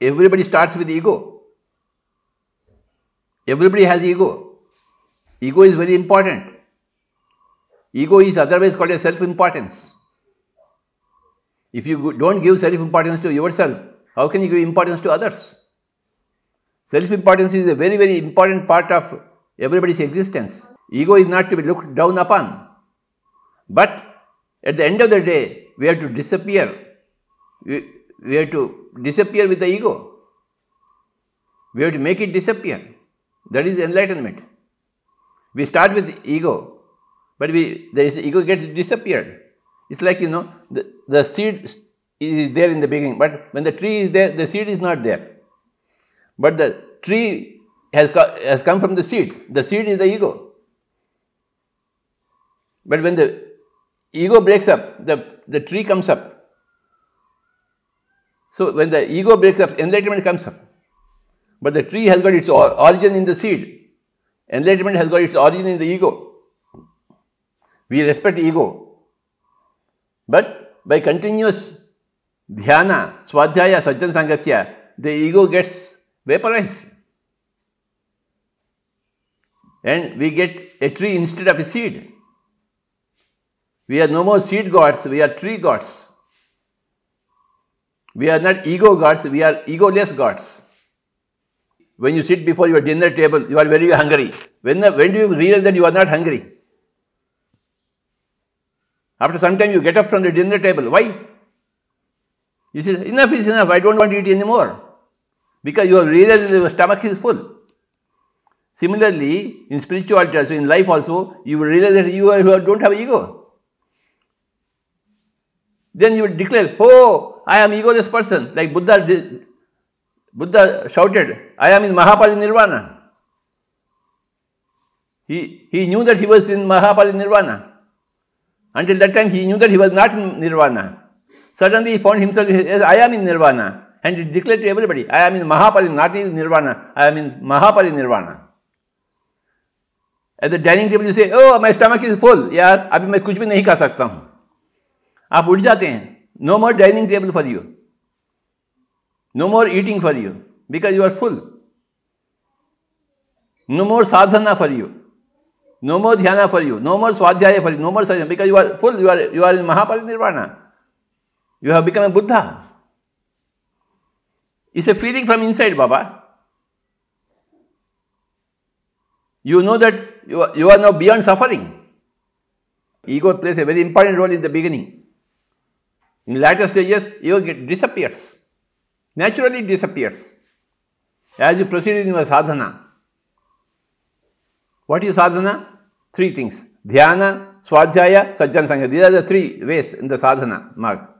everybody starts with ego. Everybody has ego. Ego is very important. Ego is otherwise called a self-importance. If you don't give self-importance to yourself, how can you give importance to others? Self-importance is a very, very important part of everybody's existence. Ego is not to be looked down upon. But at the end of the day, we have to disappear we have to disappear with the ego. We have to make it disappear. That is enlightenment. We start with ego, but we there is ego gets disappeared. It's like you know the, the seed is there in the beginning, but when the tree is there, the seed is not there. But the tree has, co has come from the seed. The seed is the ego. But when the ego breaks up, the, the tree comes up. So when the ego breaks up, enlightenment comes up. But the tree has got its origin in the seed. Enlightenment has got its origin in the ego. We respect ego. But by continuous dhyana, swadhyaya, sajjan sangatya, the ego gets vaporized. And we get a tree instead of a seed. We are no more seed gods, we are tree gods. We are not ego gods, we are egoless gods. When you sit before your dinner table, you are very hungry. When, when do you realize that you are not hungry? After some time, you get up from the dinner table. Why? You say, enough is enough, I don't want to eat anymore. Because you have realized your stomach is full. Similarly, in spirituality also, in life also, you will realize that you, are, you don't have ego. Then you will declare, oh, I am egoless person like Buddha did, Buddha shouted, I am in Mahaparinirvana. He, he knew that he was in Mahaparinirvana. Until that time he knew that he was not in Nirvana. Suddenly he found himself as I am in Nirvana and he declared to everybody, I am in Mahaparin, not in Nirvana, I am in Mahaparinirvana. At the dining table you say, oh my stomach is full, Yeah, I मैं कुछ भी नहीं खा सकता हूँ आप No more dining table for you. No more eating for you because you are full. No more sadhana for you. No more dhyana for you. No more swadhyaya for you. No more sadhana because you are full. You are, you are in Mahaparinirvana. You have become a Buddha. It's a feeling from inside, Baba. You know that you are, you are now beyond suffering. Ego plays a very important role in the beginning. In later stages, yoga disappears, naturally disappears as you proceed in your sadhana. What is sadhana? Three things dhyana, swadhyaya, sajjan sangha. These are the three ways in the sadhana mark.